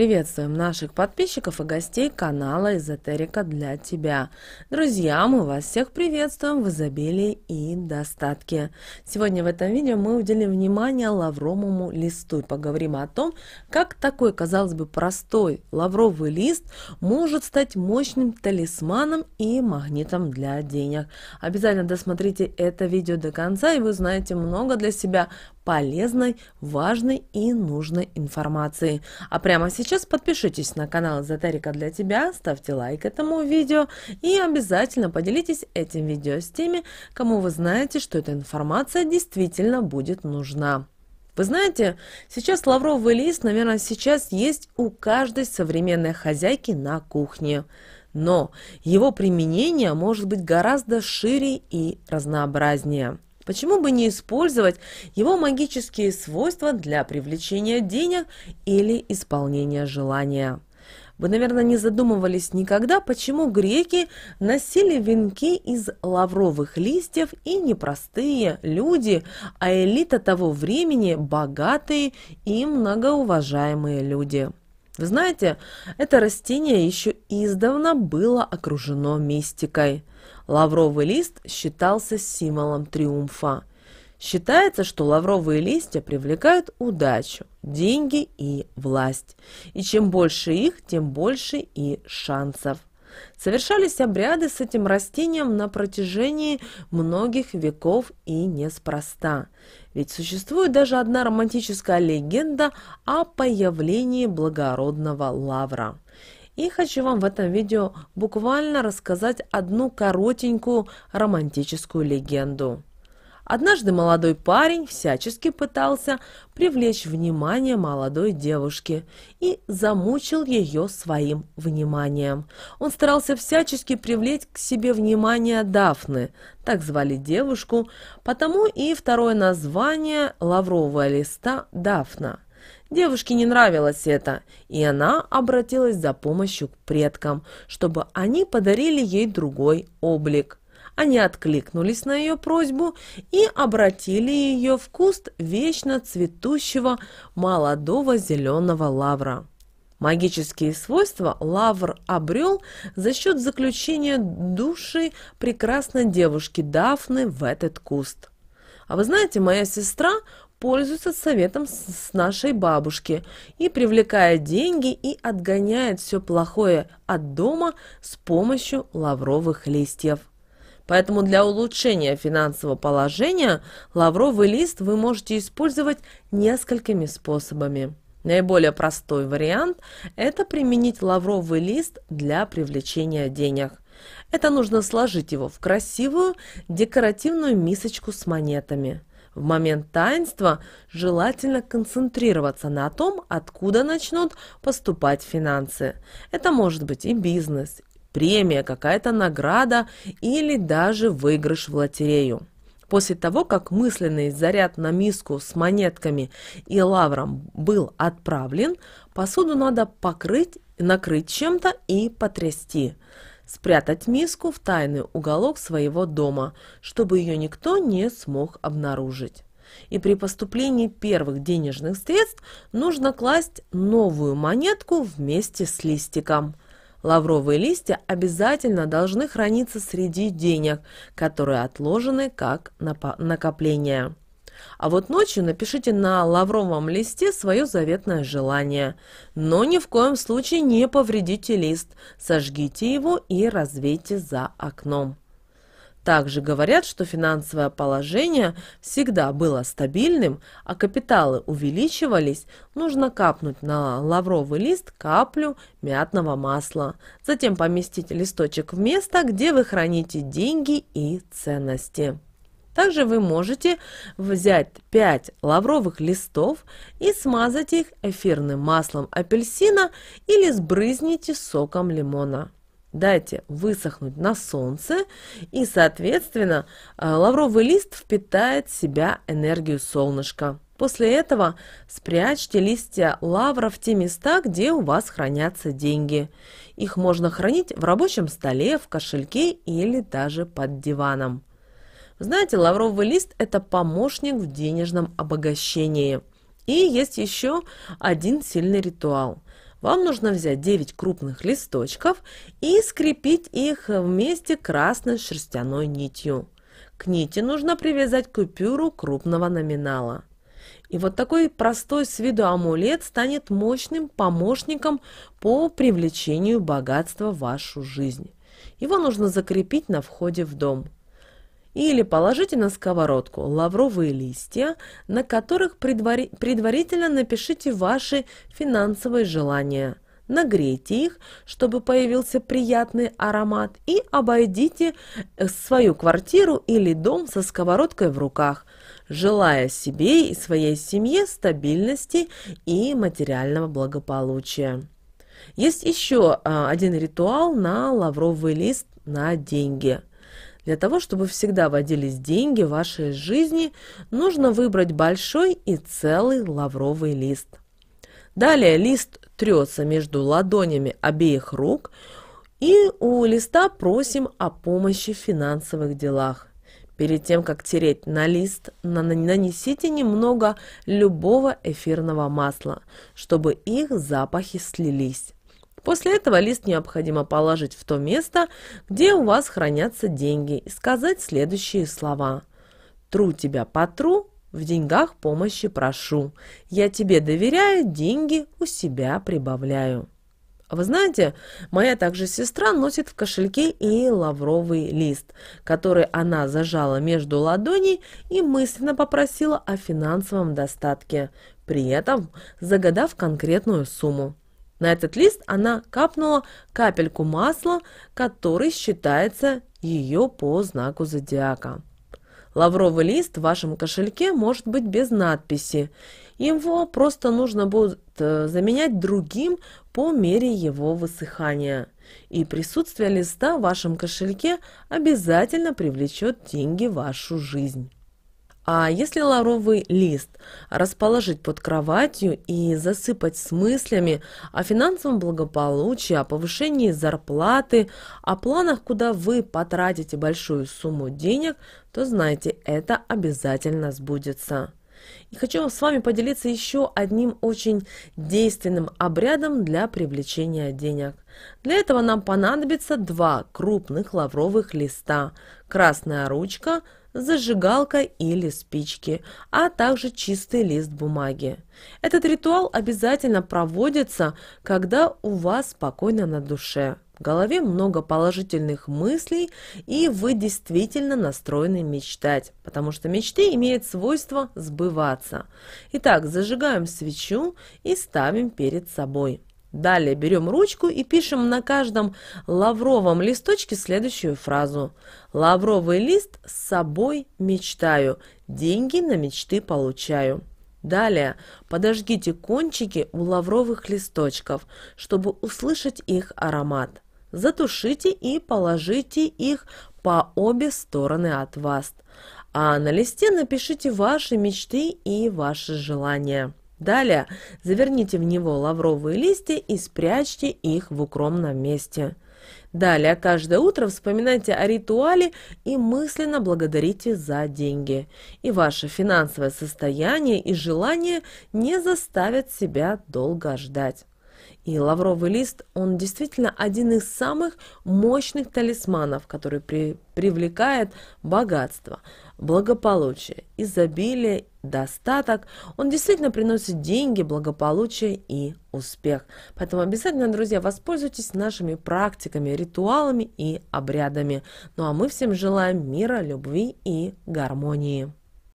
Приветствуем наших подписчиков и гостей канала «Эзотерика для тебя». Друзья, мы вас всех приветствуем в изобилии и достатке. Сегодня в этом видео мы уделим внимание лавровому листу и поговорим о том, как такой, казалось бы, простой лавровый лист может стать мощным талисманом и магнитом для денег. Обязательно досмотрите это видео до конца, и вы узнаете много для себя полезной, важной и нужной информации. А прямо сейчас подпишитесь на канал Эзотерика для тебя, ставьте лайк этому видео и обязательно поделитесь этим видео с теми, кому вы знаете, что эта информация действительно будет нужна. Вы знаете, сейчас лавровый лист, наверное, сейчас есть у каждой современной хозяйки на кухне. Но его применение может быть гораздо шире и разнообразнее. Почему бы не использовать его магические свойства для привлечения денег или исполнения желания? Вы, наверное, не задумывались никогда, почему греки носили венки из лавровых листьев и не простые люди, а элита того времени – богатые и многоуважаемые люди. Вы знаете, это растение еще издавна было окружено мистикой. Лавровый лист считался символом триумфа. Считается, что лавровые листья привлекают удачу, деньги и власть. И чем больше их, тем больше и шансов. Совершались обряды с этим растением на протяжении многих веков и неспроста. Ведь существует даже одна романтическая легенда о появлении благородного лавра. И хочу вам в этом видео буквально рассказать одну коротенькую романтическую легенду. Однажды молодой парень всячески пытался привлечь внимание молодой девушки и замучил ее своим вниманием. Он старался всячески привлечь к себе внимание Дафны, так звали девушку, потому и второе название лаврового листа Дафна». Девушке не нравилось это, и она обратилась за помощью к предкам, чтобы они подарили ей другой облик. Они откликнулись на ее просьбу и обратили ее в куст вечно цветущего молодого зеленого лавра. Магические свойства Лавр обрел за счет заключения души прекрасной девушки Дафны в этот куст. А вы знаете, моя сестра пользуется советом с нашей бабушки и привлекает деньги и отгоняет все плохое от дома с помощью лавровых листьев. Поэтому для улучшения финансового положения лавровый лист вы можете использовать несколькими способами. Наиболее простой вариант – это применить лавровый лист для привлечения денег. Это нужно сложить его в красивую декоративную мисочку с монетами. В момент таинства желательно концентрироваться на том, откуда начнут поступать финансы. Это может быть и бизнес, премия, какая-то награда или даже выигрыш в лотерею. После того, как мысленный заряд на миску с монетками и лавром был отправлен, посуду надо покрыть, накрыть чем-то и потрясти. Спрятать миску в тайный уголок своего дома, чтобы ее никто не смог обнаружить и при поступлении первых денежных средств нужно класть новую монетку вместе с листиком. Лавровые листья обязательно должны храниться среди денег, которые отложены как накопление. А вот ночью напишите на лавровом листе свое заветное желание. Но ни в коем случае не повредите лист, сожгите его и развейте за окном. Также говорят, что финансовое положение всегда было стабильным, а капиталы увеличивались, нужно капнуть на лавровый лист каплю мятного масла. Затем поместить листочек в место, где вы храните деньги и ценности. Также вы можете взять 5 лавровых листов и смазать их эфирным маслом апельсина или сбрызните соком лимона. Дайте высохнуть на солнце, и, соответственно, э, лавровый лист впитает в себя энергию солнышка. После этого спрячьте листья лавра в те места, где у вас хранятся деньги. Их можно хранить в рабочем столе, в кошельке или даже под диваном. Знаете, лавровый лист – это помощник в денежном обогащении. И есть еще один сильный ритуал – вам нужно взять 9 крупных листочков и скрепить их вместе красной шерстяной нитью. К нити нужно привязать купюру крупного номинала. И вот такой простой с виду амулет станет мощным помощником по привлечению богатства в вашу жизнь. Его нужно закрепить на входе в дом. Или положите на сковородку лавровые листья, на которых предварительно напишите ваши финансовые желания. Нагрейте их, чтобы появился приятный аромат, и обойдите э, свою квартиру или дом со сковородкой в руках, желая себе и своей семье стабильности и материального благополучия. Есть еще а, один ритуал на лавровый лист на деньги – для того, чтобы всегда водились деньги в вашей жизни, нужно выбрать большой и целый лавровый лист. Далее лист трется между ладонями обеих рук, и у листа просим о помощи в финансовых делах. Перед тем, как тереть на лист, нанесите немного любого эфирного масла, чтобы их запахи слились. После этого лист необходимо положить в то место, где у вас хранятся деньги и сказать следующие слова. «Тру тебя потру, в деньгах помощи прошу. Я тебе доверяю, деньги у себя прибавляю». Вы знаете, моя также сестра носит в кошельке и лавровый лист, который она зажала между ладоней и мысленно попросила о финансовом достатке, при этом загадав конкретную сумму. На этот лист она капнула капельку масла, который считается ее по знаку зодиака. Лавровый лист в вашем кошельке может быть без надписи. Его просто нужно будет э, заменять другим по мере его высыхания. И присутствие листа в вашем кошельке обязательно привлечет деньги в вашу жизнь. А если лавровый лист расположить под кроватью и засыпать с мыслями о финансовом благополучии, о повышении зарплаты, о планах, куда вы потратите большую сумму денег, то знайте, это обязательно сбудется. И хочу с вами поделиться еще одним очень действенным обрядом для привлечения денег. Для этого нам понадобится два крупных лавровых листа, красная ручка – зажигалка или спички, а также чистый лист бумаги. Этот ритуал обязательно проводится, когда у вас спокойно на душе, в голове много положительных мыслей и вы действительно настроены мечтать, потому что мечты имеют свойство сбываться. Итак, зажигаем свечу и ставим перед собой. Далее берем ручку и пишем на каждом лавровом листочке следующую фразу. Лавровый лист с собой мечтаю, деньги на мечты получаю. Далее подожгите кончики у лавровых листочков, чтобы услышать их аромат. Затушите и положите их по обе стороны от вас. А на листе напишите ваши мечты и ваши желания. Далее заверните в него лавровые листья и спрячьте их в укромном месте. Далее каждое утро вспоминайте о ритуале и мысленно благодарите за деньги. И ваше финансовое состояние и желание не заставят себя долго ждать. И лавровый лист, он действительно один из самых мощных талисманов, который при, привлекает богатство, благополучие, изобилие, достаток. Он действительно приносит деньги, благополучие и успех. Поэтому обязательно, друзья, воспользуйтесь нашими практиками, ритуалами и обрядами. Ну а мы всем желаем мира, любви и гармонии.